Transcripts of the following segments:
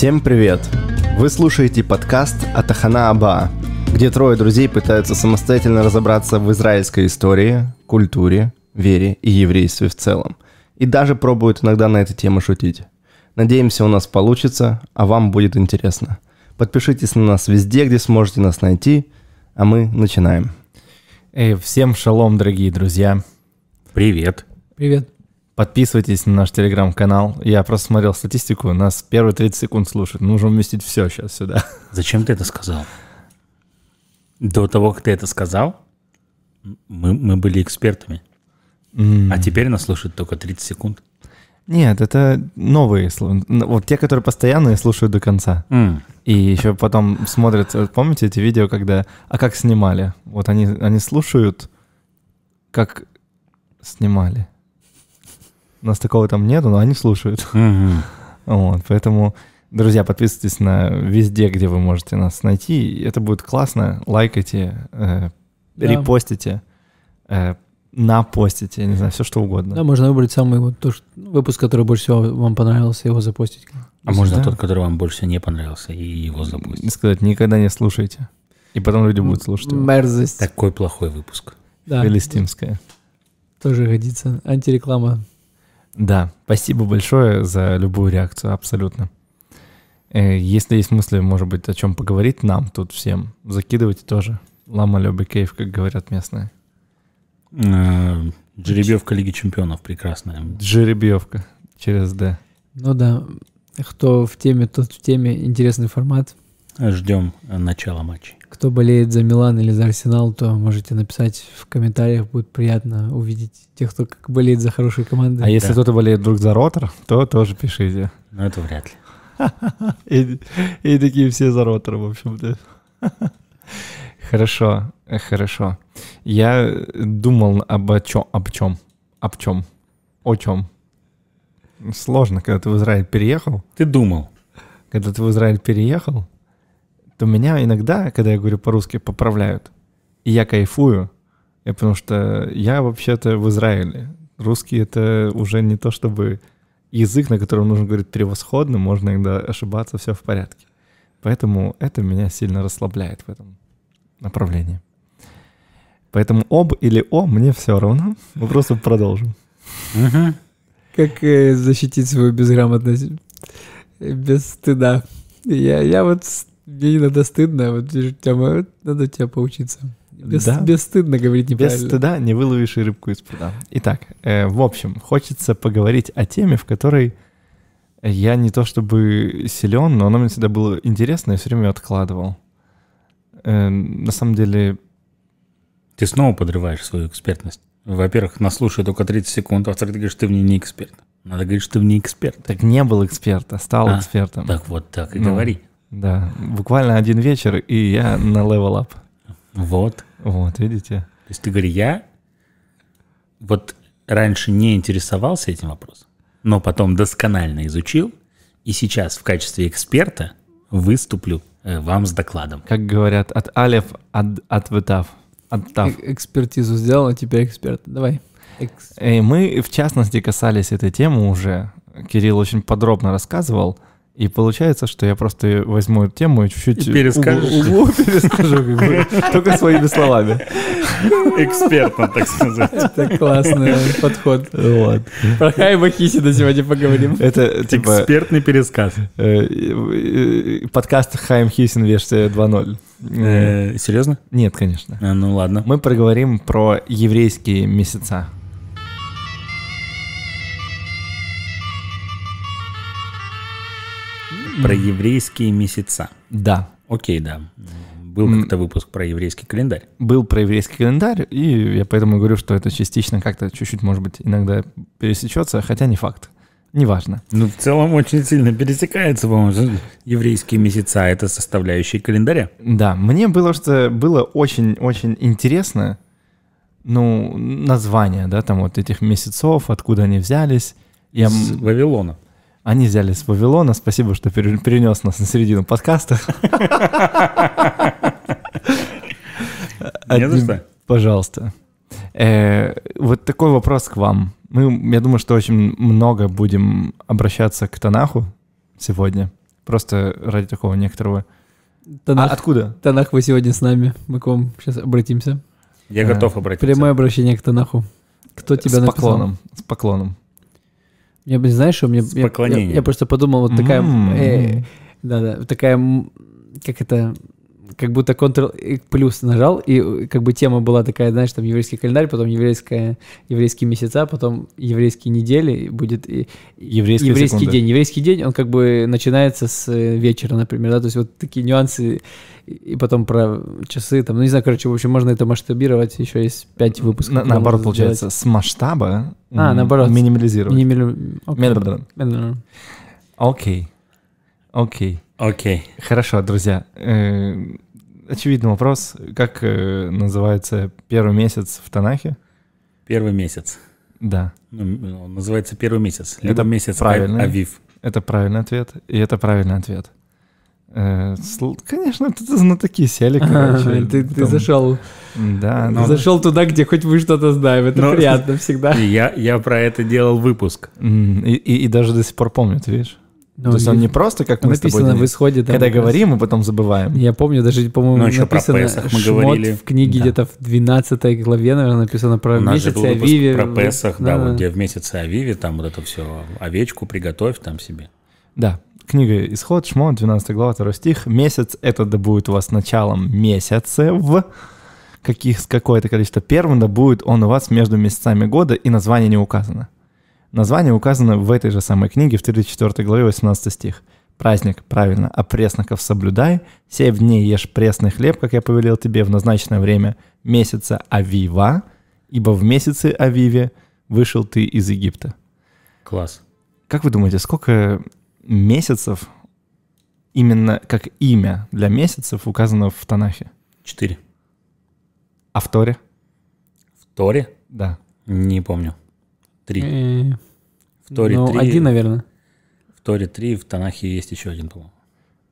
Всем привет! Вы слушаете подкаст «Атахана Аба», где трое друзей пытаются самостоятельно разобраться в израильской истории, культуре, вере и еврействе в целом. И даже пробуют иногда на эту тему шутить. Надеемся, у нас получится, а вам будет интересно. Подпишитесь на нас везде, где сможете нас найти, а мы начинаем. Эй, всем шалом, дорогие друзья. Привет. Привет. Подписывайтесь на наш телеграм-канал. Я просто смотрел статистику, нас первые 30 секунд слушают. Нужно вместить все сейчас сюда. Зачем ты это сказал? До того, как ты это сказал, мы, мы были экспертами. Mm. А теперь нас слушают только 30 секунд. Нет, это новые, вот те, которые постоянные слушают до конца. Mm. И еще потом смотрят, э, помните эти видео, когда, а как снимали? Вот они, они слушают, как снимали. У нас такого там нету, но они слушают. Угу. Вот, поэтому, друзья, подписывайтесь на везде, где вы можете нас найти. Это будет классно. Лайкайте, э, да. репостите. Э, напостите, я не знаю, все что угодно. Да, можно выбрать самый вот то, что, выпуск, который больше всего вам понравился, его запостить. А можно да? тот, который вам больше всего не понравился, и его запустить. Сказать, никогда не слушайте. И потом люди будут слушать. Его. Мерзость. Такой плохой выпуск. Да. Филистимская. Тоже годится. Антиреклама. Да, спасибо большое за любую реакцию, абсолютно. Э, если есть мысли, может быть, о чем поговорить нам тут всем, закидывайте тоже. Лама Лёбы кейф, как говорят местные. Э, Жеребьевка Лиги Чемпионов прекрасная. Жеребьевка через Д. Ну да, кто в теме, тот в теме. Интересный формат. Ждем э, начала матча кто болеет за Милан или за Арсенал, то можете написать в комментариях. Будет приятно увидеть тех, кто как болеет за хорошие команды. А если да. кто-то болеет друг за Ротор, то тоже пишите. Ну, это вряд ли. И, и такие все за Ротор, в общем-то. Хорошо, хорошо. Я думал об чем, об чем, об чем, о чем. Сложно, когда ты в Израиль переехал. Ты думал. Когда ты в Израиль переехал, то меня иногда, когда я говорю по-русски, поправляют. И я кайфую, и потому что я вообще-то в Израиле. Русский — это уже не то чтобы язык, на котором нужно говорить превосходно, можно иногда ошибаться, все в порядке. Поэтому это меня сильно расслабляет в этом направлении. Поэтому об или о мне все равно. Мы просто продолжим. Как э, защитить свою безграмотность без стыда? Я, я вот мне иногда стыдно, вот Тёма, надо тебя поучиться. Без, да? Бесстыдно говорить неправильно. Без стыда не выловишь и рыбку из пруда. Итак, э, в общем, хочется поговорить о теме, в которой я не то чтобы силен, но она мне всегда было интересно, я все время откладывал. Э, на самом деле... Ты снова подрываешь свою экспертность. Во-первых, нас слушает только 30 секунд, а во-вторых, ты говоришь, ты в ней не эксперт. Надо говорить, что ты в ней эксперт. Так не был эксперта, стал а, экспертом. Так вот так и ну, говори. Да, буквально один вечер, и я на level up. Вот. Вот, видите? То есть ты говоришь, я вот раньше не интересовался этим вопросом, но потом досконально изучил, и сейчас в качестве эксперта выступлю э, вам с докладом. Как говорят, от алев от, от вытав. От э, Экспертизу сделал, а теперь эксперт. Давай. Экс... Э, мы, в частности, касались этой темы уже. Кирилл очень подробно рассказывал – и получается, что я просто возьму эту тему и чуть-чуть... И перескажу, только своими словами. Экспертно, так сказать. Это классный подход. Вот. Про Хайба Хисина сегодня поговорим. Это типа... Экспертный пересказ. Э, э, э, подкаст Хайм Хисин версия 2.0. Серьезно? Нет, конечно. А, ну ладно. Мы проговорим про еврейские месяца. Про еврейские месяца. Да. Окей, да. Был как-то выпуск про еврейский календарь. Был про еврейский календарь, и я поэтому говорю, что это частично как-то чуть-чуть, может быть, иногда пересечется, хотя не факт. Неважно. Ну, в целом очень сильно пересекается, по-моему, еврейские месяца — это составляющие календаря. Да, мне было, что было очень-очень интересно, ну, название, да, там вот этих месяцев, откуда они взялись. Я... С Вавилона. Они взяли с Вавилона. Спасибо, что перенес нас на середину подкаста. Не за что. Пожалуйста. Э, вот такой вопрос к вам. Мы, я думаю, что очень много будем обращаться к Танаху сегодня. Просто ради такого некоторого... Танах, а откуда? Танах, вы сегодня с нами. Мы к вам сейчас обратимся. Я готов э, обратиться. Прямое обращение к Танаху. Кто тебя с написал? поклоном. С поклоном. Я бы, знаешь, у меня... С я, я, я просто подумал, вот такая... Э, да, да, такая... Как это как будто Ctrl плюс нажал, и э, как бы тема была такая, знаешь, там еврейский календарь, потом еврейская, еврейские месяца, потом еврейские недели, будет и, еврейский секунда. день. Еврейский день, он как бы начинается с э, вечера, например, да, то есть вот такие нюансы, и потом про часы, там, ну не знаю, короче, в общем, можно это масштабировать, еще есть пять выпусков. На, наоборот, получается, сделать. с масштаба а, наоборот, минимализировать. Минимали... Okay. Окей. Окей. Окей. Хорошо, друзья. Э, очевидный вопрос. Как э, называется первый месяц в Танахе? Первый месяц. Да. Ну, ну называется первый месяц. это месяц а- правильный, Авив. Это правильный ответ. И это правильный ответ. Э, конечно, ты на такие сели, короче. А, ты, потом... ты зашел. Да. Ты зашел туда, где хоть вы что-то знаем. Это но... приятно всегда. Я, я про это делал выпуск. И, и, и даже до сих пор помню, ты видишь? Но ну, То есть он не просто, как мы написано с тобой, в исходе, там, когда говорим, мы потом забываем. Я помню, даже, по-моему, ну, написано про мы говорили. в книге да. где-то в 12 главе, наверное, написано про У месяц Авиве. Про Песах, да, да, да, вот где в месяце Авиве, там вот это все, овечку приготовь там себе. Да, книга «Исход», Шмон, 12 глава, 2 стих. Месяц — это да будет у вас началом месяца в каких, какое-то количество первым, да будет он у вас между месяцами года, и название не указано. Название указано в этой же самой книге, в 34 главе, 18 стих. Праздник, правильно, а пресноков соблюдай, семь дней ешь пресный хлеб, как я повелел тебе, в назначенное время месяца Авива, ибо в месяце Авиве вышел ты из Египта. Класс. Как вы думаете, сколько месяцев именно как имя для месяцев указано в Танахе? Четыре. А в Торе? В Торе? Да. Не помню. Три. Э, в Торе ну, три. один, наверное. В Торе три, в Танахе есть еще один, по-моему.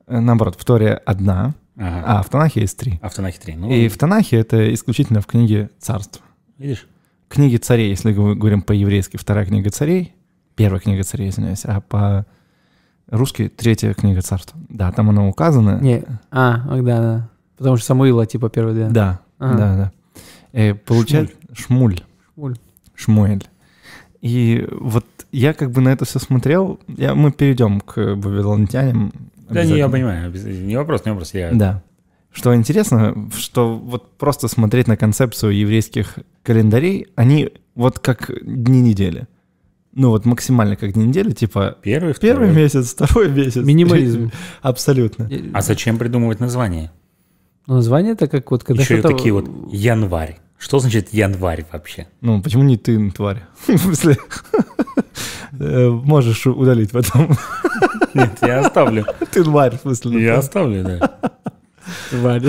Э, наоборот, в Торе одна, ага. а в Танахе есть три. А в Танахе три. Ну, и в Танахе это исключительно в книге царств. Видишь? Книги царей, если говорим по-еврейски, вторая книга царей, первая книга царей, извиняюсь, а по русски третья книга царств. Да, там оно указано. Не, а, да, да. Потому что Самуила типа первый, да. Да, ага. да, да. И э, получает Шмуль. Шмуль. Шмуль. Шмуэль. И вот я как бы на это все смотрел. Я, мы перейдем к вавилонтянам. Да, не, я понимаю. Не вопрос, не вопрос. Я... Да. Что интересно, что вот просто смотреть на концепцию еврейских календарей, они вот как дни недели. Ну вот максимально как дни недели, типа первый, первый месяц, второй месяц. Минимализм. Абсолютно. А зачем придумывать название? Ну, название это как вот когда Еще такие вот январь. Что значит январь вообще? Ну, почему не ты, тварь? В смысле? Э, можешь удалить потом. Нет, я оставлю. Ты тварь, в смысле. Ну я оставлю, да. Тварь,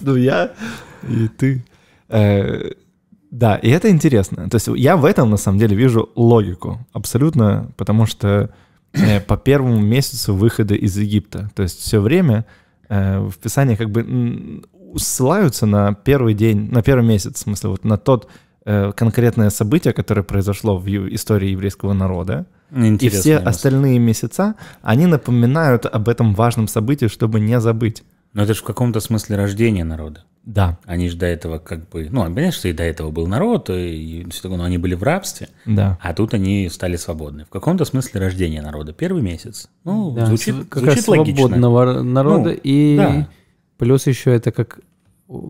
Ну, я и ты. Э, да, и это интересно. То есть я в этом, на самом деле, вижу логику абсолютно, потому что э, по первому месяцу выхода из Египта. То есть все время в Писании как бы ссылаются на первый день, на первый месяц, в смысле, вот на тот э, конкретное событие, которое произошло в истории еврейского народа. Интересное и все место. остальные месяца, они напоминают об этом важном событии, чтобы не забыть. Но это же в каком-то смысле рождение народа. Да. Они же до этого как бы... Ну, понятно, что и до этого был народ, и все такое, но они были в рабстве. Да. А тут они стали свободны. В каком-то смысле рождение народа. Первый месяц. Ну, да, звучит, звучит логично. свободного народа ну, и... Да Плюс еще это как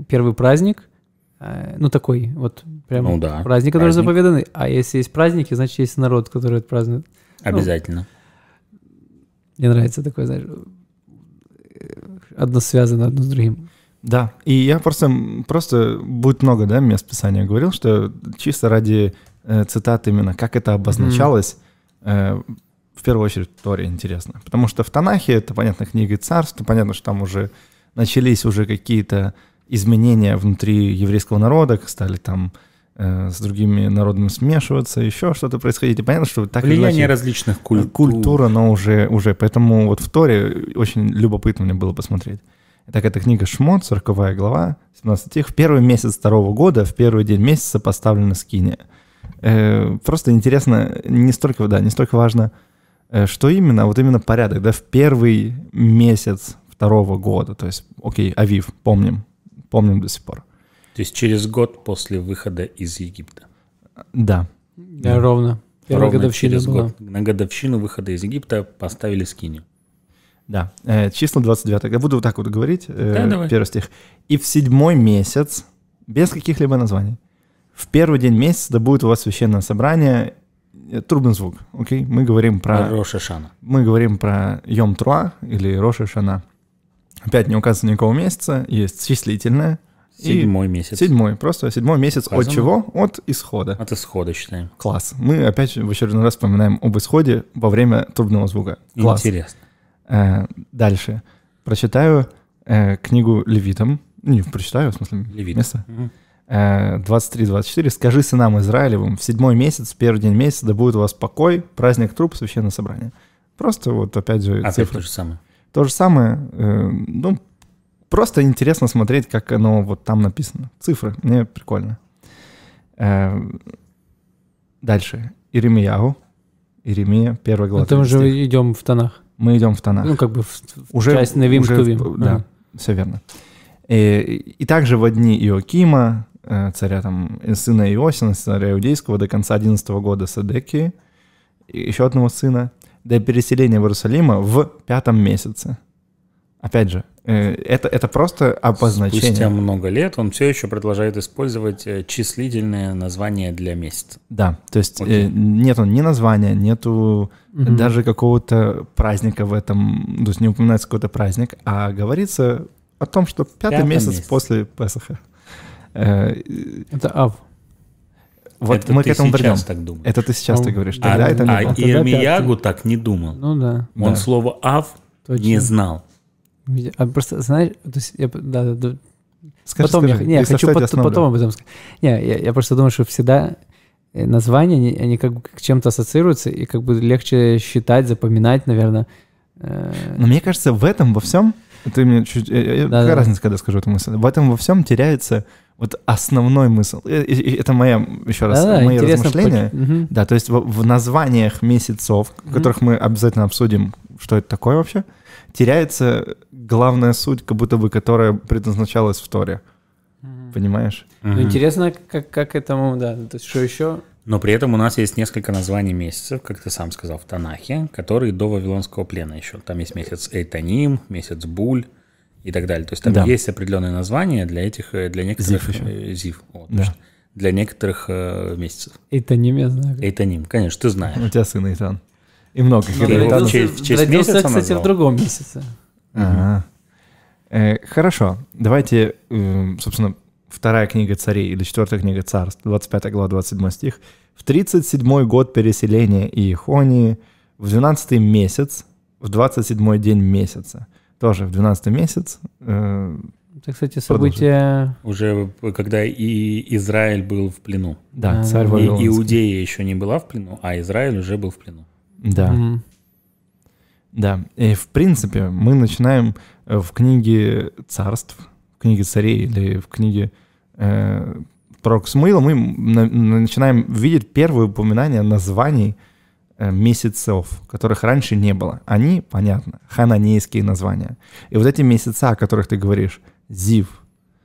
первый праздник, э, ну такой вот прям ну, да. праздник, который праздник. заповеданный. А если есть праздники, значит есть народ, который это празднует. Ну, Обязательно. Ну, мне нравится такое, знаешь, э, одно связано одно с другим. Да, и я просто, просто будет много, да, мест писания говорил, что чисто ради э, цитат именно, как это обозначалось, mm. э, в первую очередь Торе интересно. Потому что в Танахе это, понятно, книга царств, понятно, что там уже начались уже какие-то изменения внутри еврейского народа, стали там э, с другими народами смешиваться, еще что-то происходить. И понятно, что так Влияние иначе, различных культур. Культура, но уже, уже. Поэтому вот в Торе очень любопытно мне было посмотреть. Так, эта книга Шмот, 40 глава, 17 стих. В первый месяц второго года, в первый день месяца поставлена скиния. Э, просто интересно, не столько, да, не столько важно, э, что именно, а вот именно порядок, да, в первый месяц второго года. То есть, окей, Авив, помним, помним до сих пор. То есть через год после выхода из Египта. Да. Да, ровно. Первая ровно годовщина через была. На годовщину выхода из Египта поставили скинию. Да, э, числа 29. Я буду вот так вот говорить. Э, да, давай. Первый стих. «И в седьмой месяц, без каких-либо названий, в первый день месяца да будет у вас священное собрание, э, трубный звук, окей? Мы говорим про... Роша Шана. Мы говорим про Йом Труа или Роша Шана. Опять не указано никакого месяца, есть числительное. Седьмой и месяц. Седьмой, просто седьмой месяц Указано? от чего? От исхода. От исхода считаем. Класс. Мы опять в очередной раз вспоминаем об исходе во время трубного звука. Класс. Интересно. Э, дальше. Прочитаю э, книгу Левитам. Не, прочитаю, в смысле, Левит. место. Угу. 23-24. Э, «Скажи сынам Израилевым, в седьмой месяц, первый день месяца, да будет у вас покой, праздник труп, священное собрание». Просто вот опять же... Опять а цифры. то же самое. То же самое, э, ну, просто интересно смотреть, как оно вот там написано. Цифры, мне прикольно. Э, дальше. Иеремияу. Иеремия, первая глава. Это уже стих. идем в тонах. Мы идем в тонах. Ну, как бы в, уже, часть Навим уже, Тувим. В, да, ага. все верно. И, э, и также в одни Иокима, царя там, сына Иосина, царя Иудейского, до конца 11 года Садеки, еще одного сына, до переселения в Иерусалима в пятом месяце. Опять же, э, это, это просто обозначение. Спустя много лет он все еще продолжает использовать э, числительное название для месяца. Да, то есть э, нет, он ни названия, нету угу. даже какого-то праздника в этом, то есть не упоминается какой-то праздник, а говорится о том, что пятый, пятый месяц, месяц после Песаха. Это Ав. Вот это мы к этому вернем. так думаешь. Это ты сейчас ну, ты а говоришь. Тогда а, это а, а Ирмиягу так не думал. Ну да. Он да. слово «ав» Точно. не знал. А просто, знаешь, то есть я, да, да, скажи, потом скажи, я, не, я хочу по, потом об этом сказать. Не, я, я просто думаю, что всегда э, названия, они, они как бы к чем-то ассоциируются, и как бы легче считать, запоминать, наверное. Э. Но мне кажется, в этом во всем, ты мне чуть, я, да, какая да. разница, когда скажу эту мысль, в этом во всем теряется вот основной мысл. Э, это моя, еще раз, да, мои размышления. Угу. Да, то есть в, в названиях месяцев, угу. которых мы обязательно обсудим, что это такое вообще, теряется главная суть, как будто бы которая предназначалась в Торе. Угу. Понимаешь? Угу. Ну, интересно, как, как этому, да, то есть что еще? Но при этом у нас есть несколько названий месяцев, как ты сам сказал, в Танахе, которые до Вавилонского плена еще. Там есть месяц Эйтаним, месяц Буль, и так далее. То есть там да. есть определенные названия для этих, э, для некоторых ЗИФ. Э, ЗИФ вот, да. Для некоторых э, месяцев. Эйтоним, я знаю. Эйтоним, конечно, ты знаешь. У тебя сын Эйтан. И много. Ну, в честь, в честь родился, месяца кстати, назвал? в другом месяце. Ага. Э, хорошо, давайте, э, собственно, вторая книга царей или четвертая книга царств, 25 глава, 27 стих. В 37 год переселения Иехонии, в 12 месяц, в 27 день месяца – тоже в 12 месяц. Э, Это, кстати, события... Уже когда и Израиль был в плену. Да, а, царь И Иудея еще не была в плену, а Израиль уже был в плену. Да. Угу. Да, и в принципе мы начинаем э, в книге царств, в книге царей или в книге э, пророк Смуила, мы на, начинаем видеть первые упоминания названий э, Э, месяцев, которых раньше не было. Они, понятно, хананейские названия. И вот эти месяца, о которых ты говоришь, Зив,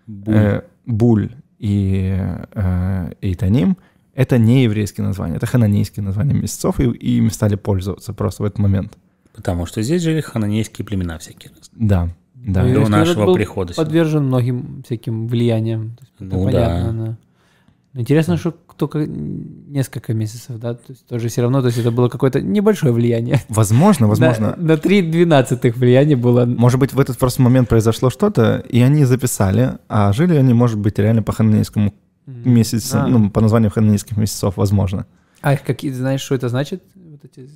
Буль, э, Буль и э, Эйтаним, это не еврейские названия, это хананейские названия месяцев, и, и им стали пользоваться просто в этот момент. Потому что здесь жили хананейские племена всякие. Да. Да. До ну, Еврейский нашего был прихода. Сюда. многим всяким влияниям. Ну понятно, да. да. Интересно, что только несколько месяцев, да, то есть тоже все равно, то есть это было какое-то небольшое влияние. Возможно, возможно. На, три двенадцатых влияние было. Может быть, в этот просто момент произошло что-то, и они записали, а жили они, может быть, реально по хананейскому mm. месяцу, а. ну, по названию хананейских месяцев, возможно. А их какие, знаешь, что это значит? Вот э,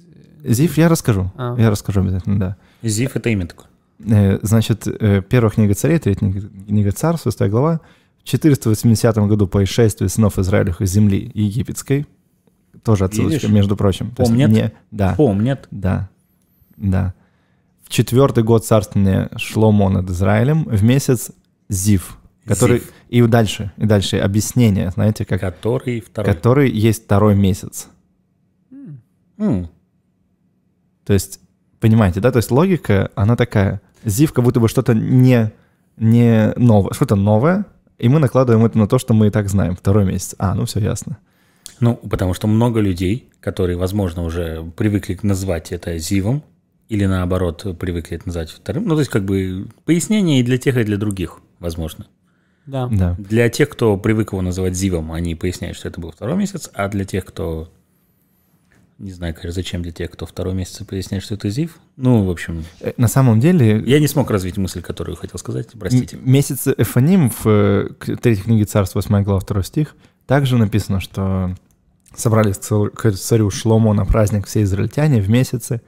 Зиф я расскажу, а. я расскажу обязательно, да. Зиф — это имя такое. Э, значит, э, первая книга царей, третья книга царств, шестая глава — в 480 году по исшествию сынов Израилевых из земли египетской, тоже отсылочка, Видишь? между прочим. То Помнят? Есть, не, да. Помнят. Да, да. В четвертый год царствования Шломо над Израилем, в месяц Зив, который... Зив. И дальше, и дальше объяснение, знаете, как... Который второй. Который есть второй месяц. Mm. То есть, понимаете, да? То есть логика, она такая. Зив как будто бы что-то не, не новое, что-то новое, и мы накладываем это на то, что мы и так знаем. Второй месяц. А, ну все ясно. Ну, потому что много людей, которые, возможно, уже привыкли назвать это ЗИВом, или наоборот, привыкли это назвать вторым. Ну, то есть, как бы, пояснение и для тех, и для других, возможно. Да. да. Для тех, кто привык его называть ЗИВом, они поясняют, что это был второй месяц, а для тех, кто не знаю, конечно, зачем для тех, кто второй месяц поясняет, что это ЗИФ. Ну, в общем... Э, на самом деле... Я не смог развить мысль, которую хотел сказать, простите. Месяц эфоним в э, третьей книге «Царств», 8 глава, 2 стих, также написано, что собрались к царю Шломо на праздник все израильтяне в месяце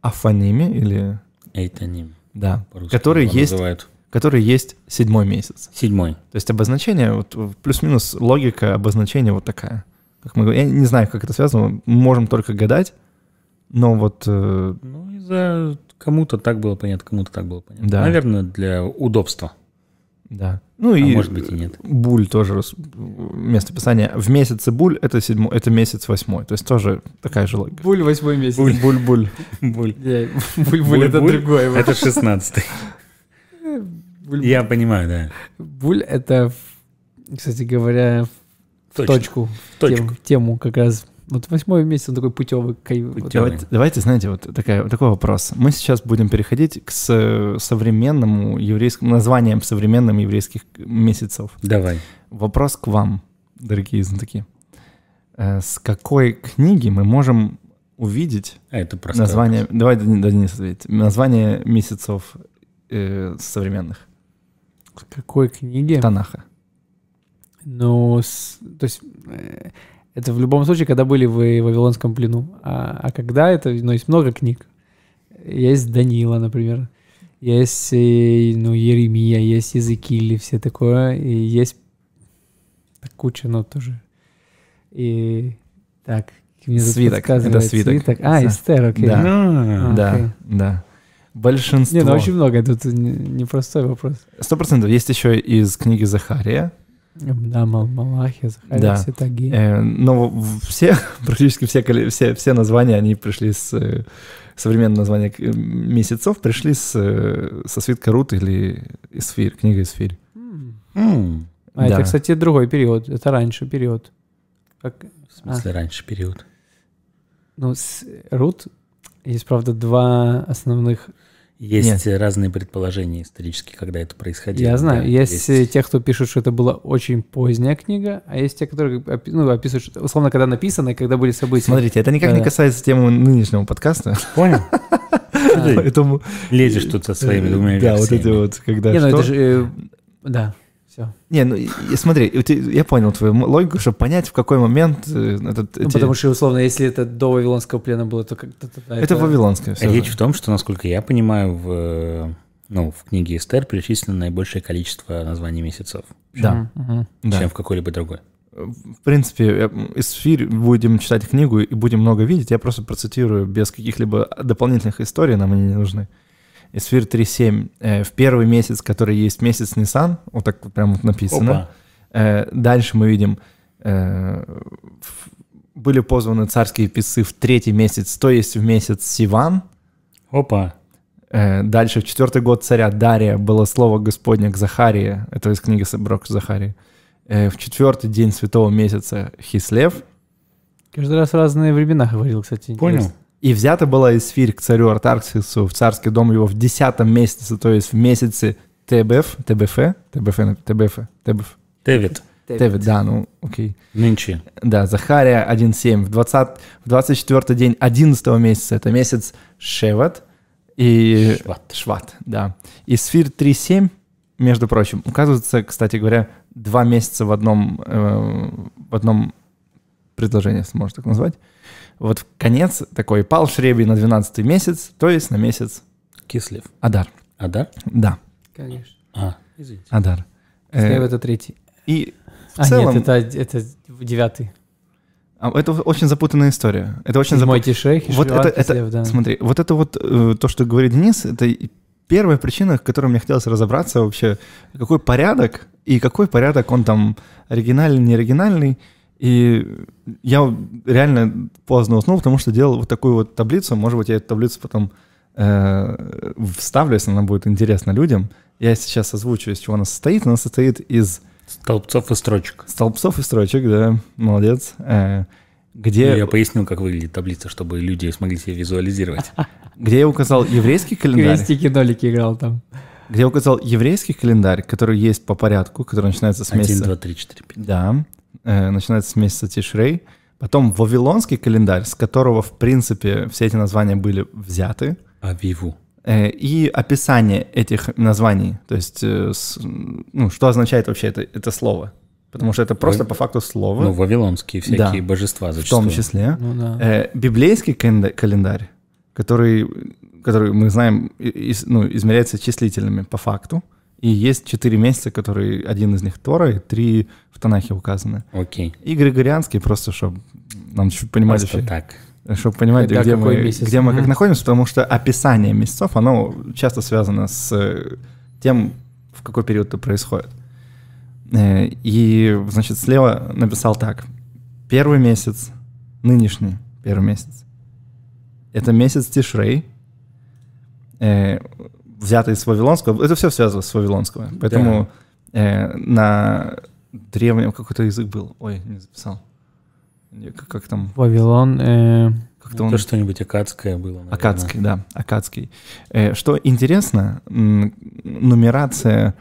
Афаниме или... Эйтаним. Да, который есть, называют. который есть седьмой месяц. Седьмой. То есть обозначение, вот плюс-минус логика обозначения вот такая. Как мы говорим, я не знаю, как это связано, мы можем только гадать, но вот... Э... Ну, из-за кому-то так было понятно, кому-то так было понятно. Да. Наверное, для удобства. Да. Ну а и может быть и нет. Буль тоже Место местописание. В месяце буль это седьмой, это месяц восьмой. То есть тоже такая же логика. Буль восьмой месяц. Буль буль буль. Буль. Буль буль это другое. Это шестнадцатый. Я понимаю, да. Буль это, кстати говоря, точку, точку. Тему, тему как раз. Вот восьмой месяц он такой путевый. путевый. Давайте, давайте, знаете, вот такая, вот такой вопрос. Мы сейчас будем переходить к современному еврейскому названиям современным еврейских месяцев. Давай. Вопрос к вам, дорогие знатоки. Э, с какой книги мы можем увидеть а это название? Вопрос. Давай, Денис, ответить. Название месяцев э, современных. С какой книги? Танаха. Ну, с, то есть э, это в любом случае, когда были вы в Вавилонском плену. А, а когда это, ну, есть много книг. Есть Данила, например. Есть, э, ну, Еремия, есть Языкили, все такое. И есть так, куча, но ну, тоже. И так, мне свиток. Это свиток. свиток. А, да. Эстер, окей. Да, а, да, окей. да. Большинство. Не, ну очень много, тут непростой вопрос. Сто процентов. Есть еще из книги Захария, да, Мал Малахия, Захария, да. таги. Э, но все, практически все, все, все названия, они пришли с... Э, Современные названия э, месяцев пришли с, э, со свитка Рут или Эсфирь, книга Эсфирь. Mm. Mm. А да. это, кстати, другой период. Это раньше период. Как... В а? смысле а. раньше период? Ну, с... Рут есть, правда, два основных есть Нет. разные предположения исторические, когда это происходило. Я знаю. Да, есть, есть э, те, кто пишут, что это была очень поздняя книга, а есть те, которые ну, описывают, что, условно, когда написано и когда были события. Смотрите, это никак да. не касается темы нынешнего подкаста. Понял. Поэтому... Лезешь тут со своими двумя Да, вот эти вот, когда... Не, ну, э, Да все. Не, ну смотри, я понял твою логику, чтобы понять, в какой момент э, этот... Ну, эти... потому что, условно, если это до Вавилонского плена было, то как-то... Это, это Вавилонское все Речь в том, что, насколько я понимаю, в, ну, в книге Эстер перечислено наибольшее количество названий месяцев. Да. Чем, да. чем в какой-либо другой. В принципе, эсфирь, будем читать книгу и будем много видеть. Я просто процитирую без каких-либо дополнительных историй, нам они не нужны. Эсфир 3.7 э, в первый месяц, который есть месяц Nissan, вот так вот прям вот написано. Опа. Э, дальше мы видим, э, были позваны царские писцы в третий месяц, то есть в месяц Сиван. Опа. Э, дальше, в четвертый год царя Дария было слово Господня к Захарии, это из книги Соброк Захарии. В четвертый день святого месяца Хислев. Каждый раз разные времена говорил, кстати. Понял. Интересно. И взята была из Эсфирь к царю Артарксису в царский дом его в десятом месяце, то есть в месяце ТБФ, ТБФ, ТБФ, ТБФ, ТБФ. Тевит. Тевит, да, ну, окей. Нынче. Да, Захария 1.7. В, 20, в 24 день 11 месяца, это месяц Шеват и... Шват. Шват, да. И Сфир 3.7, между прочим, указывается, кстати говоря, два месяца в одном, э, в одном предложение, если можно так назвать. Вот в конец такой пал шребий на 12 месяц, то есть на месяц. кислив. Адар. Адар? Да. Конечно. А, извините. Адар. Кислев э, это третий. И в а, целом... нет, это, это девятый. А, это очень запутанная история. Это очень запутанная. Тишек, вот это, Кислев, это, да. Смотри, вот это вот э, то, что говорит Денис, это первая причина, в которой мне хотелось разобраться вообще, какой порядок и какой порядок он там оригинальный, не оригинальный. И я реально поздно уснул, потому что делал вот такую вот таблицу. Может быть, я эту таблицу потом э, вставлю, если она будет интересна людям. Я сейчас озвучу, из чего она состоит. Она состоит из... Столбцов и строчек. Столбцов и строчек, да, молодец. Э, где... Ну, я пояснил, как выглядит таблица, чтобы люди смогли себе визуализировать. Где я указал еврейский календарь. Крестики нолики играл там. Где я указал еврейский календарь, который есть по порядку, который начинается с месяца... 1, 2, 3, 4, 5. Да. Э, начинается с месяца Тишрей, потом Вавилонский календарь, с которого, в принципе, все эти названия были взяты. Авиву. Э, и описание этих названий, то есть, э, ну, что означает вообще это, это слово. Потому что это просто Вы... по факту слово. Ну, вавилонские всякие да, божества зачастую. В том числе. Ну, да. э, библейский календарь, который, который мы знаем, из, ну, измеряется числительными по факту. И есть четыре месяца, которые один из них Тора, и три в Танахе указаны. Окей. И григорианский просто, чтобы нам чуть понимали. Просто вообще, так. Чтобы понимать, Когда, где, мы, месяц? где мы как находимся, потому что описание месяцев, оно часто связано с э, тем, в какой период это происходит. Э, и, значит, слева написал так. Первый месяц, нынешний первый месяц, это месяц Тишрей, э, взято из вавилонского. Это все связано с вавилонского. Поэтому да. э, на древнем какой-то язык был. Ой, не записал. Как, как там? Вавилон. Э... Как-то он... что-нибудь акадское было. Наверное. Акадский, да, акадский. Э, что интересно, нумерация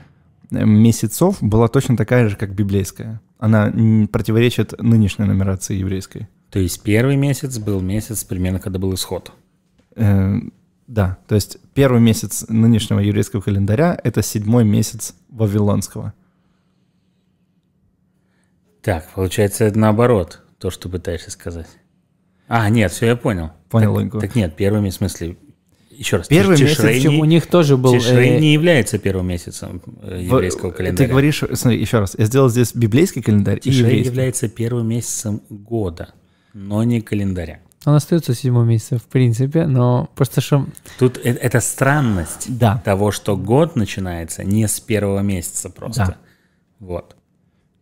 э, месяцев была точно такая же, как библейская. Она противоречит нынешней нумерации еврейской. То есть первый месяц был месяц примерно, когда был исход. Э, да, то есть первый месяц нынешнего еврейского календаря — это седьмой месяц Вавилонского. Так, получается, это наоборот, то, что пытаешься сказать. А, нет, все, я понял. Понял так, логику. Так нет, первый месяц, в смысле, еще раз, первый Тишрей месяц не, у них тоже был. Тишрей э... не является первым месяцем э, еврейского в, календаря. Ты говоришь, смотри, еще раз, я сделал здесь библейский календарь. Тишрей является первым месяцем года, но не календаря. Он остается в седьмом месяце, в принципе, но просто что... Тут э, это, странность да. того, что год начинается не с первого месяца просто. Да. Вот.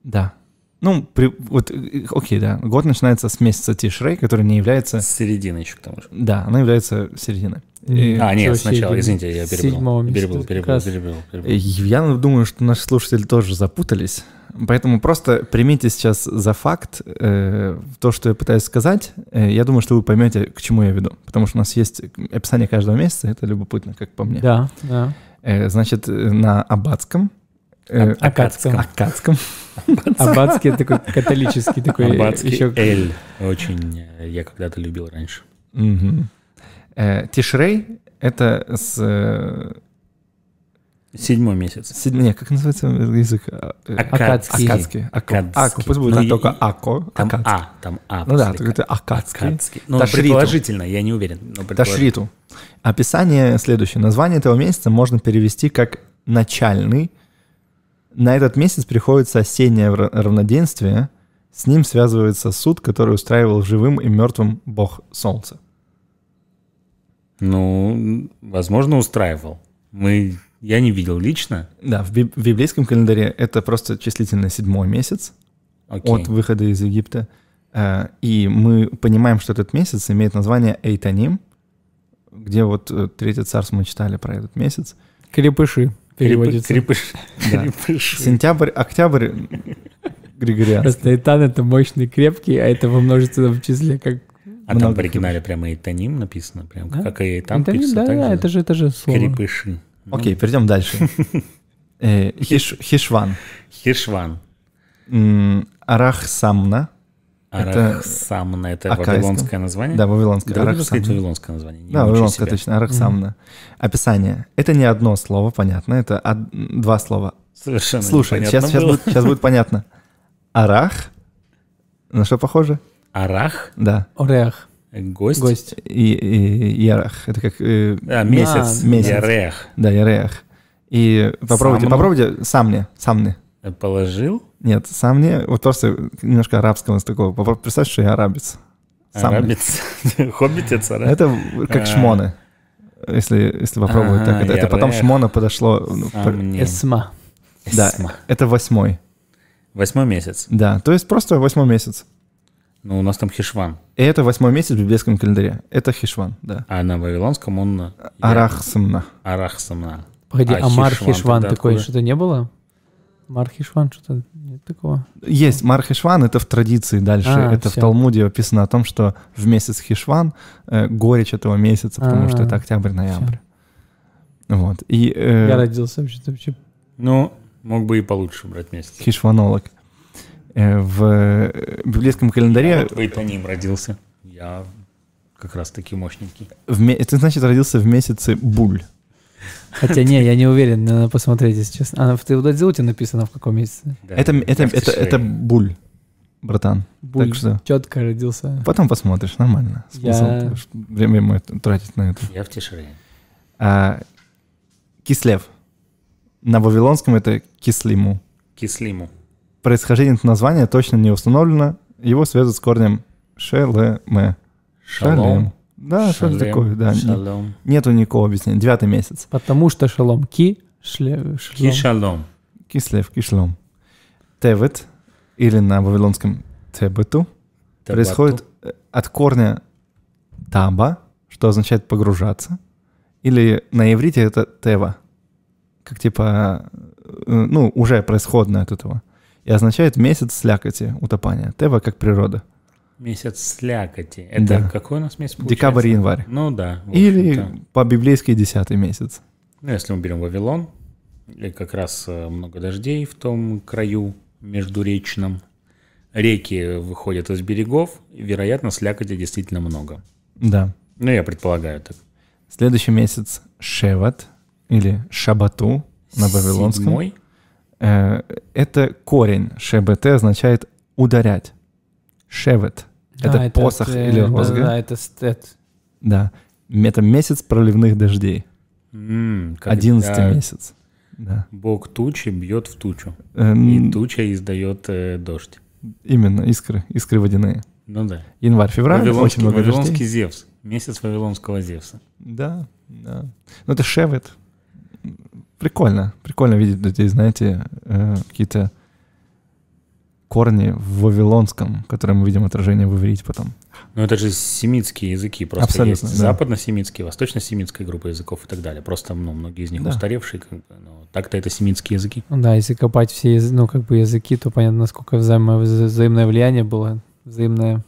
Да. Ну, при, вот, э, э, окей, да. Год начинается с месяца Тишрей, который не является... С середины еще, к тому же. Да, она является серединой а, нет, сначала, извините, я перебыл. Перебыл, перебыл, перебыл, Я ну, думаю, что наши слушатели тоже запутались. Поэтому просто примите сейчас за факт э, то, что я пытаюсь сказать. Э, я думаю, что вы поймете, к чему я веду. Потому что у нас есть описание каждого месяца, это любопытно, как по мне. Да, да. Э, значит, на аббатском Э, а, Акадском. Акадском. Аббатский такой католический такой. Аббатский еще... Эль. Очень я когда-то любил раньше. Угу. Э, Тишрей — это с... Э, Седьмой месяц. Седь... Не, как называется язык? А, э, акадский. Акадский. Акадский. Аку. Пусть будет ну, только Ако. Там Акадский. А. Там А. Ну да, только это Акадский. Акадский. Ну, предположительно, я не уверен. Ташриту. Описание следующее. Название этого месяца можно перевести как начальный. На этот месяц приходится осеннее равноденствие. С ним связывается суд, который устраивал живым и мертвым бог солнца. Ну, возможно, устраивал. Мы, я не видел лично. Да, в, биб- в библейском календаре это просто числительный седьмой месяц okay. от выхода из Египта. Э, и мы понимаем, что этот месяц имеет название Эйтаним, где вот э, третий царство мы читали про этот месяц. Крепыши переводится. Крепыши. Да. Сентябрь, октябрь Григориан. Просто Эйтан — это мощный, крепкий, а это во множественном числе как а там в оригинале хрипыш. прямо итоним написано, прям да? как и там итоним, пишется. Да, так да, же. это же это же слово. Крепыши. Ну. Окей, ну. перейдем дальше. Э, хиш, хишван. Хишван. Арахсамна. Арахсамна это, вавилонское название? Да, вавилонское. Да, вавилонское название. Да, вавилонское точно, Арахсамна. mm Описание. Это не одно слово, понятно, это два слова. Совершенно Слушай, сейчас будет понятно. Арах, на что похоже? Арах? Да. Ореах. Гость? Гость. И, и, ярах. Это как... Э, а, месяц. А, месяц. Ярех. Да, ярех. И попробуйте, сам попробуйте сам мне. Э, положил? Нет, сам мне вот просто немножко арабского с такого. Представь, что я арабец. Самне. Арабец? Хоббитец, да? Это как а. шмоны. Если, если попробовать а, так. Это, это потом шмона подошло. Ну, самне. Эсма. Да, это восьмой. Восьмой месяц. Да, то есть просто восьмой месяц. Ну, у нас там Хишван. И это восьмой месяц в библейском календаре. Это Хишван, да. А на вавилонском он... Э, Арахсамна. Арахсамна. Погоди, а, а Мар Хишван, Хишван такое что-то не было? Хишван что-то нет такого? Есть, Хишван это в традиции дальше, а, это все. в Талмуде описано о том, что в месяц Хишван э, горечь этого месяца, потому А-а-а. что а, это октябрь-ноябрь. Вот, и... Э, Я родился вообще-то вообще. Ну, мог бы и получше брать месяц. Хишванолог. Э, э, в библейском календаре... А вот ним родился. Я как раз таки мощненький. В, ты, значит, родился в месяце Буль. Хотя не, я не уверен, надо посмотреть, если честно. А в Теудадзилу тебе написано, в каком месяце? Да, это, это, это, это Буль, братан. Буль так что... четко родился. Потом посмотришь, нормально. Смысл я... время ему тратить на это. Я в тишине. А, кислев. На вавилонском это кислиму. Кислиму происхождение названия точно не установлено. Его связывают с корнем шелеме. Шалом. Да, что-то такое, да. Шалом. Нету никакого объяснения. Девятый месяц. Потому что шалом. Ки шле, шлом. Ки шалом. Кислев, кишлом. Тевет, или на вавилонском тебету, происходит э, от корня таба, что означает погружаться. Или на иврите это тева, как типа, э, ну, уже происходное от этого и означает месяц слякоти утопания. Тева как природа. Месяц слякоти. Это да. какой у нас месяц получается? Декабрь январь. Ну да. Или по-библейски десятый месяц. Ну, если мы берем Вавилон, и как раз э, много дождей в том краю междуречном, реки выходят из берегов, вероятно, слякоти действительно много. Да. Ну, я предполагаю так. Следующий месяц Шеват или Шабату на вавилонском. Седьмой? Э, это корень шебт означает ударять. Шевет. это, это посох это, или розга. Да, это стет. Да. Это месяц проливных дождей. Одиннадцатый месяц. Да. Бог тучи бьет в тучу. Э, и туча издает э, дождь. Именно, искры, искры водяные. Ну да. Январь-февраль, очень много Вавилонский дождей. Зевс, месяц Вавилонского Зевса. Да, да. Ну это Шевет, прикольно. Прикольно видеть людей, знаете, э, какие-то корни в вавилонском, которые мы видим отражение в иврите потом. Ну это же семитские языки, просто Абсолютно, есть да. западно-семитские, восточно-семитская группа языков и так далее. Просто ну, многие из них да. устаревшие, как бы, но так-то это семитские языки. Ну, да, если копать все ну, как бы языки, то понятно, насколько взаимное, взаимное влияние было, взаимное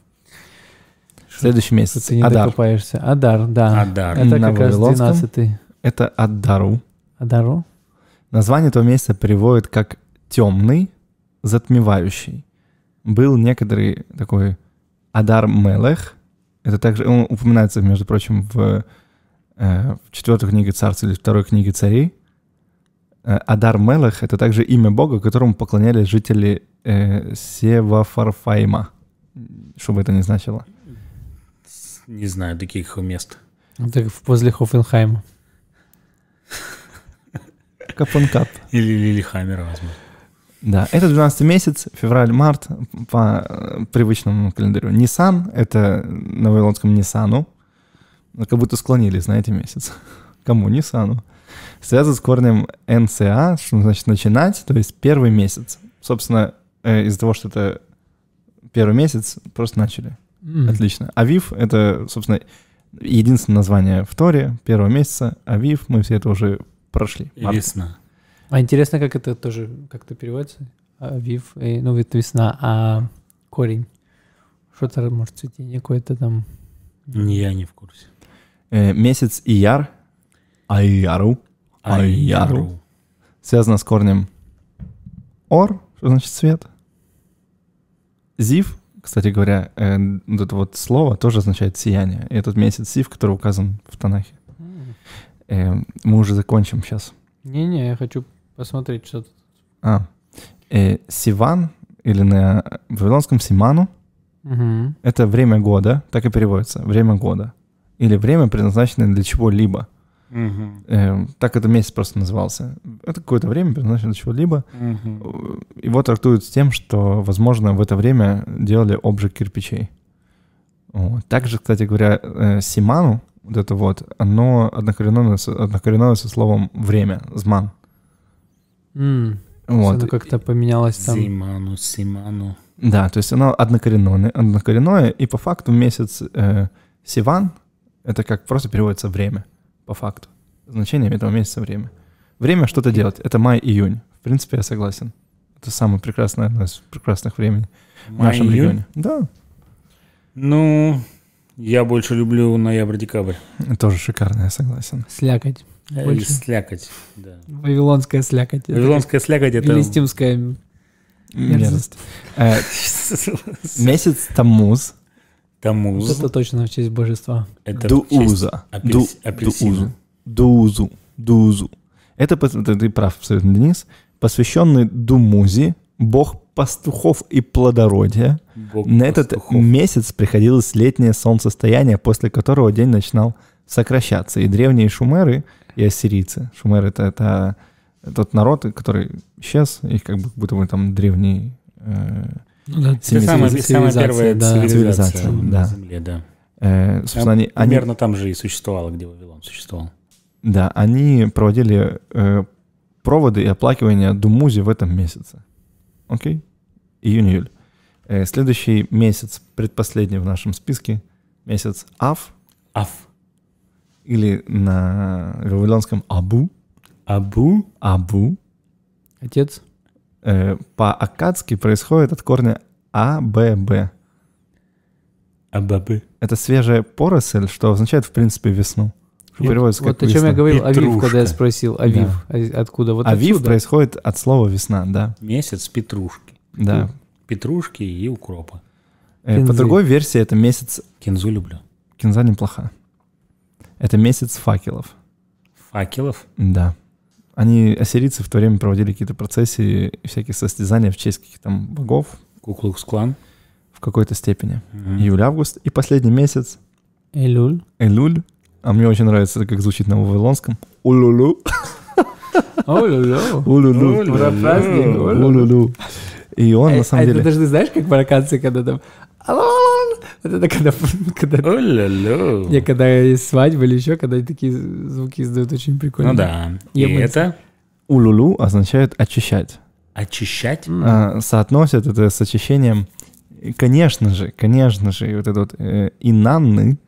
Следующий месяц. Ты не Адар. докопаешься. Адар, да. Адар. Это На как раз 12 Это Адару. Адару. Название этого месяца переводят как «темный», «затмевающий». Был некоторый такой Адар Мелех. Это также он упоминается, между прочим, в, э, в четвертой книге царств или второй книге царей. Э, Адар Мелех — это также имя бога, которому поклонялись жители э, Севафарфайма. Что бы это ни значило. Не знаю таких мест. Так возле Хофенхайма. Капонкап. Или Лилихаммер, возможно. Да, это 12 месяц, февраль-март по э, привычному календарю. Nissan — это на Вавилонском Ниссану. Как будто склонили, знаете, месяц. Кому? Ниссану. Связан с корнем NCA, а, что значит начинать, то есть первый месяц. Собственно, э, из-за того, что это первый месяц, просто начали. Mm. Отлично. Авив — это, собственно, единственное название в Торе первого месяца. Авив, мы все это уже прошли. И весна. А интересно, как это тоже как-то переводится? А, вив, и, э, ну, это весна, а корень. Что-то, может, цветение какое-то там. Не, я не в курсе. Э, месяц Ияр, Айяру, Айяру. Связано с корнем Ор, что значит свет. Зив, кстати говоря, э, это вот слово тоже означает сияние. И этот месяц Сив, который указан в Танахе. Э, мы уже закончим сейчас. Не-не, я хочу посмотреть что-то. А. Э, Сиван, или на вавилонском Симану, угу. это время года, так и переводится, время года. Или время, предназначенное для чего-либо. Угу. Э, так это месяц просто назывался. Это какое-то время, предназначенное для чего-либо. Угу. Его трактуют с тем, что, возможно, в это время делали обжиг кирпичей. Вот. Также, кстати говоря, э, Симану — вот это вот, оно однокоренное, однокоренное со словом время, зман. Mm. Вот. Оно как-то поменялось там. Зиману, симану. Да, то есть оно однокоренное, однокоренное, и по факту месяц э, сиван — это как просто переводится время, по факту. Значение этого месяца — время. Время что-то делать. Это май-июнь. В принципе, я согласен. Это самое прекрасное, одно из прекрасных времени в нашем регионе. Да. Ну, я больше люблю ноябрь-декабрь. Тоже шикарно, я согласен. Слякоть. Э, больше. Или слякоть, да. Вавилонская слякоть. Вавилонская слякоть это... Филистимская мерзость. Э, месяц Таммуз. Таммуз. Это точно в честь божества. Это Дууза. Дуузу. Дуузу. Дуузу. Это ты прав абсолютно, Денис. Посвященный Думузи, бог пастухов и плодородия. Бог на пастухов. этот месяц приходилось летнее солнцестояние, после которого день начинал сокращаться. И древние шумеры, и ассирийцы. Шумеры это, это тот народ, который исчез, И как будто бы там древний э, ну, да, самая, самая первая да, цивилизация, да. на Земле, да. Э, собственно, они, они, примерно там же и существовало, где Вавилон существовал. Да, они проводили э, проводы и оплакивание Думузи в этом месяце. Окей? Июнь-июль. Э, следующий месяц, предпоследний в нашем списке, месяц Аф. Аф. Или на вавилонском Абу. Абу? Абу. Отец? Э, По-аккадски происходит от корня АББ. АББ. Это свежая поросль, что означает, в принципе, весну. Что переводится вот как Вот о чем весна. я говорил, Петрушка. авив, когда я спросил, авив, да. А откуда? Вот авив отсюда? происходит от слова весна, да. Месяц петрушки. Да. Петрушки и укропа. Кинзы. Э, по другой версии это месяц... Кинзу люблю. Кинза неплоха. Это месяц факелов. Факелов? Да. Они, ассирийцы, в то время проводили какие-то процессии, всякие состязания в честь каких-то там богов. Куклукс-клан. В какой-то степени. Угу. Июль-август. И последний месяц... Элюль. Элюль а мне очень нравится, как звучит на вавилонском. Улюлю. Улюлю. Улюлю. И он, а на самом деле... Это даже, знаешь, как марокканцы, когда там... Вот это когда... когда не, когда есть свадьба или еще, когда такие звуки издают, очень прикольно. Ну да. И это... Улюлю означает очищать. Очищать? А, соотносят это с очищением. Конечно же, конечно же, вот этот вот э, инанны,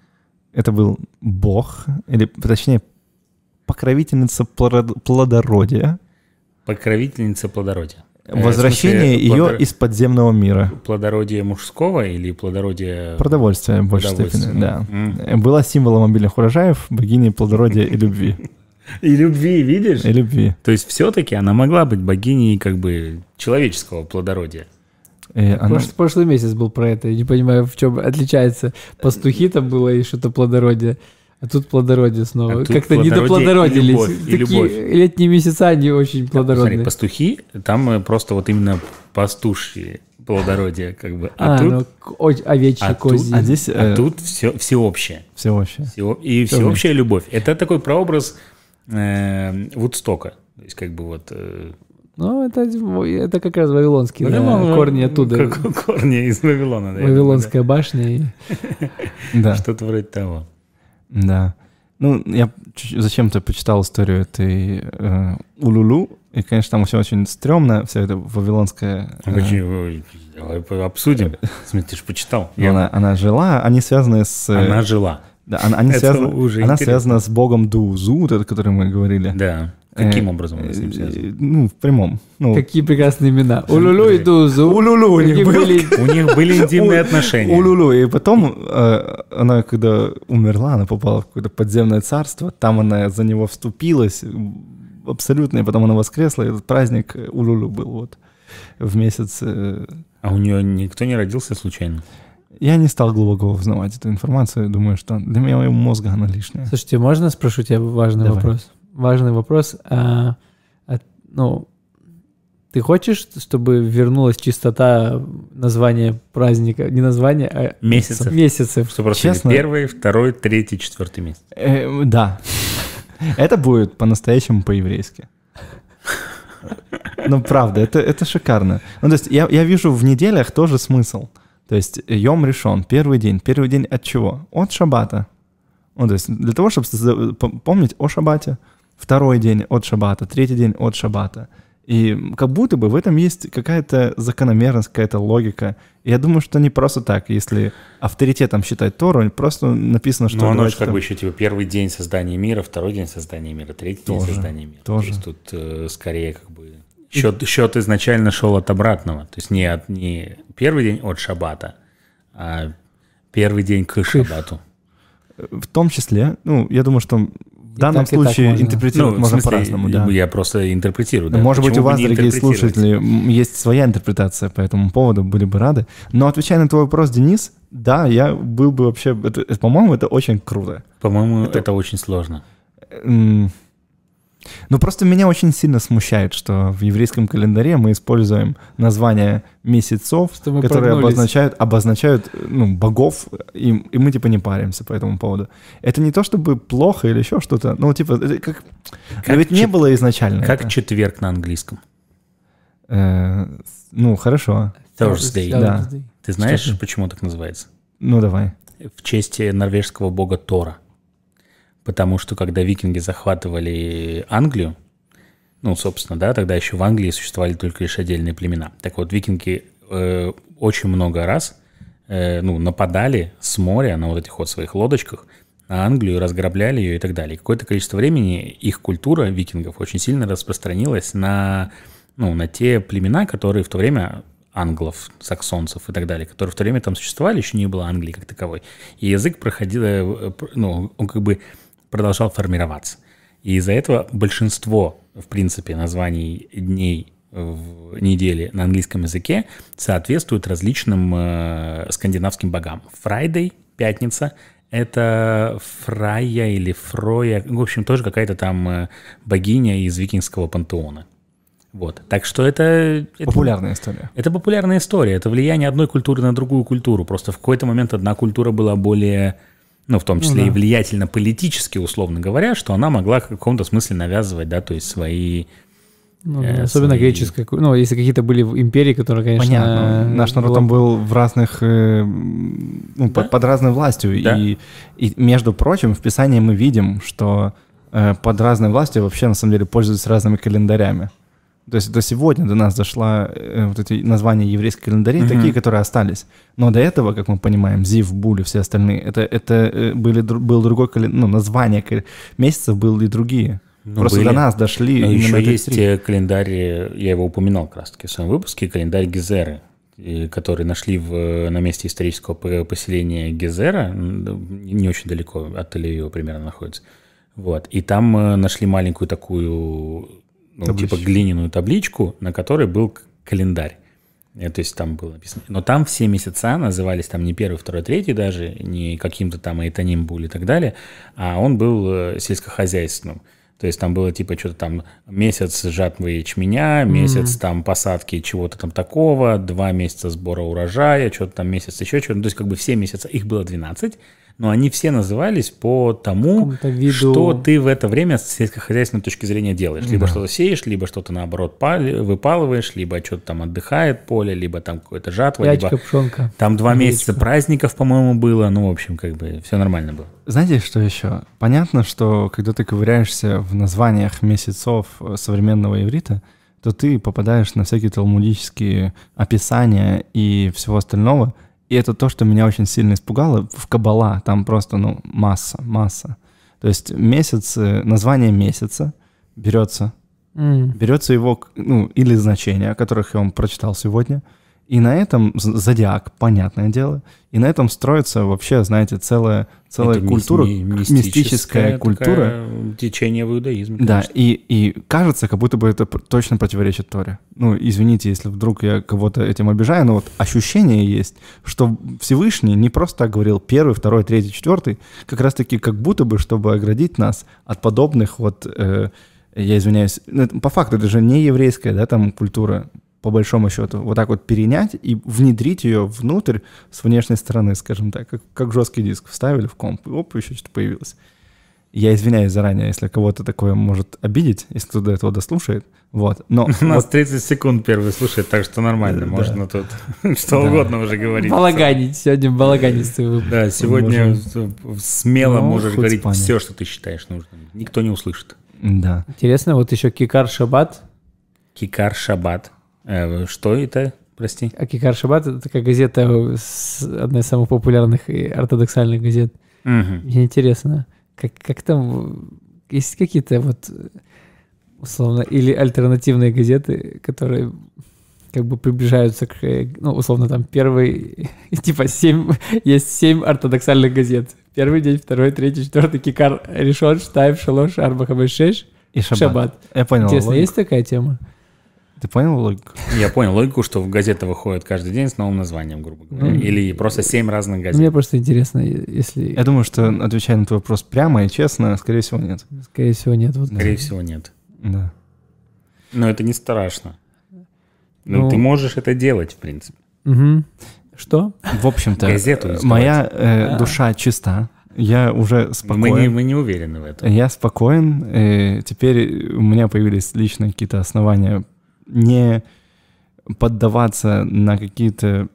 это был бог, или точнее, покровительница плодородия. Покровительница плодородия. Э, Возвращение смысле, ее плодор... из подземного мира. Плодородие мужского или плодородие... Продовольствие больше степени, да. Mm. Была символом мобильных урожаев, богини плодородия и любви. И любви, видишь? И любви. То есть все-таки она могла быть богиней как бы человеческого плодородия. Э, она... Прошлый, прошлый месяц был про это. Я не понимаю, в чем отличается. Пастухи там было и что-то плодородие. А тут плодородие снова. А Как-то не до плодородия. Летние месяца не очень плодородные. Да, пастухи, там э, просто вот именно пастушьи плодородие, как бы. А, а тут ну, овечьи, а козьи. Тут, а здесь, э, а э... тут все, всеобщее. Всеобщее. Все, и все всеобщая любовь. Это такой прообраз э, Вудстока. То есть как бы вот э, ну, это, это как раз вавилонские ну, да, ну, ну, корни оттуда. корни из Вавилона, наверное. Вавилонская да. башня. Что-то вроде того. Да. Ну, я зачем-то почитал историю этой э, Улулу, и, конечно, там все очень стрёмно, вся эта вавилонская... А э, Почему? Давай обсудим. Э, Смотри, ты же почитал. Она, она жила, они связаны с... Э, она жила. Да, она, они связаны, она связана с богом Дузу, вот который мы говорили. Да. Каким э, образом он с ним связан? Э, ну, в прямом. Ну. Какие прекрасные имена. Э, Улюлю и Дузу. Улюлю у них были. У них были интимные отношения. Улюлю. И потом она, когда умерла, она попала в какое-то подземное царство. Там она за него вступилась абсолютно. И потом она воскресла. И этот праздник Улюлю был вот в месяц. А у нее никто не родился случайно? Я не стал глубоко узнавать эту информацию. Думаю, что для моего мозга она лишняя. Слушайте, можно спрошу тебя важный вопрос? важный вопрос. А, а, ну, ты хочешь, чтобы вернулась чистота названия праздника? Не название а... Месяцев. Месяцев. Чтобы Честно? первый, второй, третий, четвертый месяц. Э, да. Это будет по-настоящему по-еврейски. Ну, правда, это, это шикарно. Ну, то есть я, я вижу в неделях тоже смысл. То есть Йом решен, первый день. Первый день от чего? От шаббата. Ну, то есть для того, чтобы помнить о шаббате второй день от шабата, третий день от шабата, И как будто бы в этом есть какая-то закономерность, какая-то логика. я думаю, что не просто так, если авторитетом считать Тору, просто написано, что... Ну, оно же как там... бы еще типа первый день создания мира, второй день создания мира, третий тоже, день создания мира. Тоже. То есть тут э, скорее как бы... Счет, счет изначально шел от обратного. То есть не, от, не первый день от шабата, а первый день к шабату. В том числе, ну, я думаю, что в данном так, случае можно. интерпретировать ну, можно по-разному, да. Я просто интерпретирую. Да. Ну, может Почему быть, у вас, дорогие слушатели, есть своя интерпретация по этому поводу, были бы рады. Но отвечая на твой вопрос, Денис, да, я был бы вообще... Это, по-моему, это очень круто. По-моему, это, это очень сложно. Ну, просто меня очень сильно смущает, что в еврейском календаре мы используем названия месяцев, которые обозначают, обозначают ну, богов, и, и мы, типа, не паримся по этому поводу. Это не то, чтобы плохо или еще что-то, ну, типа, как... как Но ведь чет... не было изначально. Как это. четверг на английском? Э, ну, хорошо. Thursday. Да. Ты знаешь, что почему так называется? Ну, давай. В честь норвежского бога Тора. Потому что когда викинги захватывали Англию, ну, собственно, да, тогда еще в Англии существовали только лишь отдельные племена. Так вот, викинги э, очень много раз э, ну, нападали с моря на вот этих вот своих лодочках на Англию, разграбляли ее и так далее. Какое-то количество времени их культура викингов очень сильно распространилась на, ну, на те племена, которые в то время англов, саксонцев и так далее, которые в то время там существовали, еще не было Англии как таковой. И язык проходил, э, э, ну, он как бы продолжал формироваться. И из-за этого большинство, в принципе, названий дней в неделе на английском языке соответствуют различным э, скандинавским богам. Friday, пятница, это Фрая или Фроя, в общем, тоже какая-то там э, богиня из викингского пантеона. Вот. Так что это... Популярная это, история. Это популярная история. Это влияние одной культуры на другую культуру. Просто в какой-то момент одна культура была более ну, в том ну числе ну, да. и влиятельно политически, условно говоря, что она могла в каком-то смысле навязывать, да, то есть свои... Ну, э, особенно свои... греческая, ну, если какие-то были империи, которые, конечно... Понятно. Ну, э, Наш народ там был в разных, э, ну, да? под, под разной властью, да. и, и, между прочим, в Писании мы видим, что э, под разной властью вообще, на самом деле, пользуются разными календарями. То есть до сегодня до нас дошла э, вот эти названия еврейских календарей, угу. такие, которые остались. Но до этого, как мы понимаем, Зив, Буль и все остальные, это, это э, были, был другой календарь, ну, название месяцев были и другие. Ну, Просто были. до нас дошли Но еще есть три. календарь, я его упоминал как раз-таки в своем выпуске, календарь Гизеры, который нашли в, на месте исторического поселения Гизера, не очень далеко от тель примерно находится. Вот. И там э, нашли маленькую такую ну, Табличку. типа глиняную табличку, на которой был календарь. Э, то есть там было написано. Но там все месяца назывались там не первый, второй, третий даже, не каким-то там этоним был и так далее, а он был э, сельскохозяйственным. То есть там было типа что-то там месяц жатвы ячменя, месяц mm там посадки чего-то там такого, два месяца сбора урожая, что-то там месяц еще что-то. Ну, то есть как бы все месяца, их было 12, но они все назывались по тому, виду... что ты в это время с сельскохозяйственной точки зрения делаешь. Либо да. что-то сеешь, либо что-то наоборот выпалываешь, либо что-то там отдыхает поле, либо там какое-то жатва. Ячка, либо... пшенка. Там два Яичко. месяца праздников, по-моему, было. Ну, в общем, как бы все нормально было. Знаете, что еще? Понятно, что когда ты ковыряешься в названиях месяцев э, современного иврита, то ты попадаешь на всякие талмудические описания и всего остального — и это то, что меня очень сильно испугало. В Кабала там просто, ну, масса, масса. То есть месяц, э, название месяца берется, mm. берется его, ну, или значения, о которых я вам прочитал сегодня — и на этом зодиак, понятное дело, и на этом строится вообще, знаете, целая, целая Это культура, ми- мистическая, мистическая культура. Течение в иудаизме. Конечно. Да, и, и кажется, как будто бы это точно противоречит Торе. Ну, извините, если вдруг я кого-то этим обижаю, но вот ощущение есть, что Всевышний не просто так говорил первый, второй, третий, четвертый, как раз-таки как будто бы, чтобы оградить нас от подобных вот... Э, я извиняюсь, ну, по факту это же не еврейская, да, там культура, по большому счету, вот так вот перенять и внедрить ее внутрь с внешней стороны, скажем так, как, как жесткий диск. Вставили в комп, и оп, еще что-то появилось. Я извиняюсь заранее, если кого-то такое может обидеть, если кто то этого дослушает. Вот. Но У нас вот... 30 секунд первый слушает, так что нормально. Да. Можно тут что угодно уже говорить. Балаганить. Сегодня балаганить Да, сегодня смело ну, можешь говорить все, что ты считаешь нужным. Никто не услышит. Да. Интересно, вот еще Кикар Шабат. Кикар Шабат. Э, что это? Прости. Акикар Шабат — это такая газета, одна из самых популярных и ортодоксальных газет. Угу. Мне интересно, как, как там... Есть какие-то вот условно, или альтернативные газеты, которые как бы приближаются к, ну, условно, там первый, типа семь, есть семь ортодоксальных газет. Первый день, второй, третий, четвертый, Кикар, Решон, Штайв, Шалош, Арбахабашеш и Шаббат. Я понял. Интересно, логику. есть такая тема? Ты понял логику? Я понял логику, что в газеты выходит каждый день с новым названием, грубо говоря. Ну, Или просто семь разных газет. Мне просто интересно, если... Я думаю, что отвечая на твой вопрос прямо и честно, скорее всего, нет. Скорее всего, нет. Вот скорее да. всего, нет. Да. Но это не страшно. Но ну, ну, ты можешь это делать, в принципе. Угу. Что? В общем-то, Газету. моя э, а. душа чиста. Я уже спокоен. Мы не, мы не уверены в этом. Я спокоен. И э, теперь у меня появились личные какие-то основания не поддаваться на какие-то,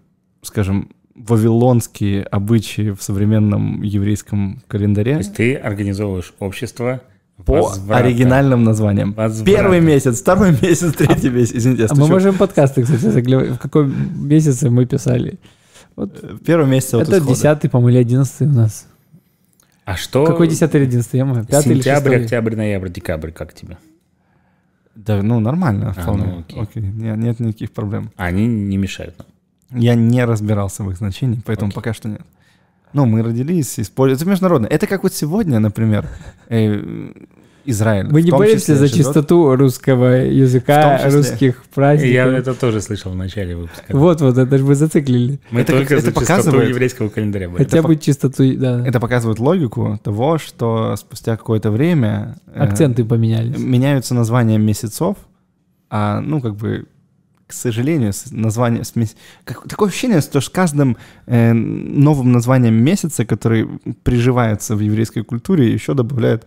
скажем, вавилонские обычаи в современном еврейском календаре. То есть ты организовываешь общество, по возврата. оригинальным названиям. Возврата. Первый месяц, второй месяц, третий а, месяц. Извините, я стучу. А мы можем подкасты, кстати, заглянуть? в каком месяце мы писали. Вот Первый месяц Это десятый, по-моему, или одиннадцатый у нас. А что? Какой десятый или одиннадцатый? Сентябрь, или октябрь, ноябрь, декабрь, как тебе? Да, ну нормально, а, вполне. А, ну, окей. окей. Нет, нет никаких проблем. Они не мешают нам. Я не разбирался в их значении, поэтому окей. пока что нет. Ну, мы родились, используем. Это международно. Это как вот сегодня, например. Э, Израиль. Мы не боремся за чистоту год. русского языка, русских праздников. Я это тоже слышал в начале выпуска. Вот, вот, это же мы зациклили. Мы это, только это за показывает, еврейского календаря. Были. Хотя это бы чистоту, да. Это показывает логику того, что спустя какое-то время... Э, Акценты э, поменялись. Меняются названия месяцов, а, ну, как бы, к сожалению, название... Смесь, как, такое ощущение, что с каждым э, новым названием месяца, который приживается в еврейской культуре, еще добавляет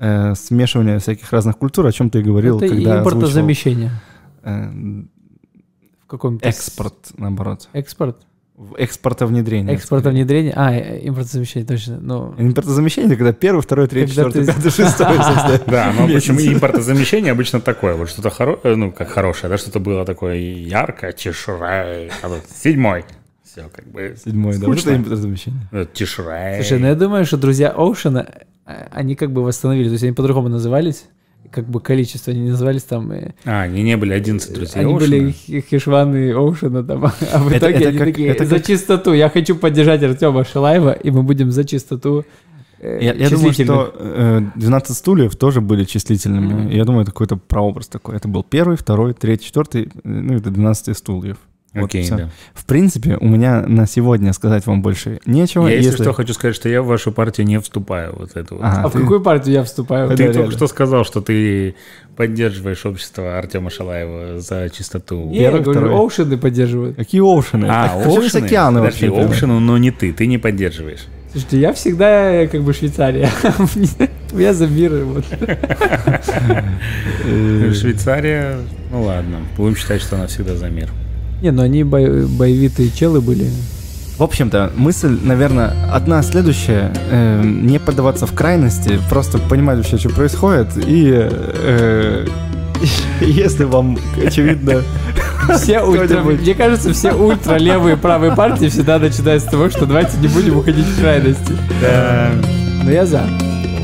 э, смешивание всяких разных культур, о чем ты говорил, это когда импортозамещение. Э, в каком Экспорт, наоборот. Экспорт? Экспортовнедрение. Экспортовнедрение. А, э, импортозамещение, точно. Ну... Импортозамещение, когда первый, второй, третий, четвертый, ты... пятый, шестой. Да, ну почему импортозамещение обычно такое? Вот что-то хорошее, э, ну как хорошее, да, что-то было такое яркое, тишина, седьмой. Все, как бы. Седьмой, да. Что импортозамещение? Тишина. Слушай, ну я думаю, что друзья Оушена а, они как бы восстановили, то есть они по-другому назывались, как бы количество, они назывались там... Э, а, они не были 11 э, друзей Они Оушена. были Хешваны Оушена там, а в итоге это, это они как, такие, это за как... чистоту, я хочу поддержать Артема Шилаева, и мы будем за чистоту э, я, я думаю, что э, 12 стульев тоже были числительными. Mm-hmm. Я думаю, это какой-то прообраз такой. Это был первый, второй, третий, четвертый, ну, это 12 стульев. Вот Окей, все. да. В принципе, у меня на сегодня сказать вам больше нечего. Я, если, если что, хочу сказать, что я в вашу партию не вступаю. Вот эту. вот. Ага, а ты... в какую партию я вступаю? Ты только что сказал, что ты поддерживаешь общество Артема Шалаева за чистоту. Я Первый, говорю, второй. оушены поддерживают. Какие оушены? А, а оушены? океаны вообще. оушены, но не ты, ты не поддерживаешь. Слушайте, я всегда э, как бы Швейцария. Я за мир. Вот. Швейцария, ну ладно, будем считать, что она всегда за мир. Не, ну они бо- боевитые челы были. В общем-то, мысль, наверное, одна следующая. Э, не поддаваться в крайности, просто понимать вообще, что происходит, и э, если вам, очевидно, все ультра, мне кажется, все ультра левые и правые партии всегда начинают с того, что давайте не будем уходить в крайности. Да. Но я за.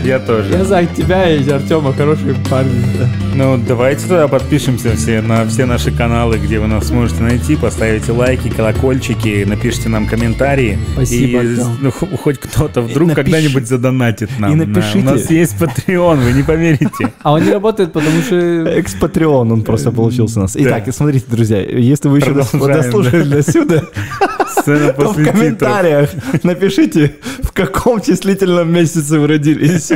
Я тоже. Я за тебя и Артема, хорошие парни. Да. Ну, давайте тогда подпишемся все на все наши каналы, где вы нас сможете найти, поставите лайки, колокольчики, напишите нам комментарии. Спасибо. И ну, хоть кто-то вдруг напиши... когда-нибудь задонатит нам. И напишите. На, у нас есть Patreon, вы не поверите. А он не работает, потому что... Экс-патреон он просто получился у нас. Итак, смотрите, друзья, если вы еще дослушали до сюда, то в комментариях напишите, в каком числительном месяце вы родились.